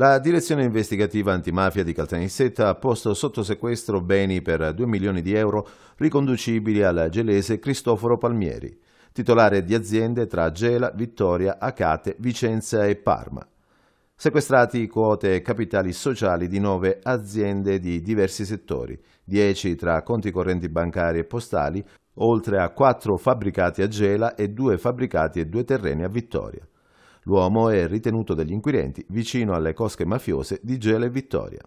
La direzione investigativa antimafia di Caltanissetta ha posto sotto sequestro beni per 2 milioni di euro riconducibili al gelese Cristoforo Palmieri, titolare di aziende tra Gela, Vittoria, Acate, Vicenza e Parma. Sequestrati quote e capitali sociali di nove aziende di diversi settori, 10 tra conti correnti bancari e postali, oltre a quattro fabbricati a Gela e due fabbricati e due terreni a Vittoria. L'uomo è ritenuto dagli inquirenti vicino alle cosche mafiose di Gela e Vittoria.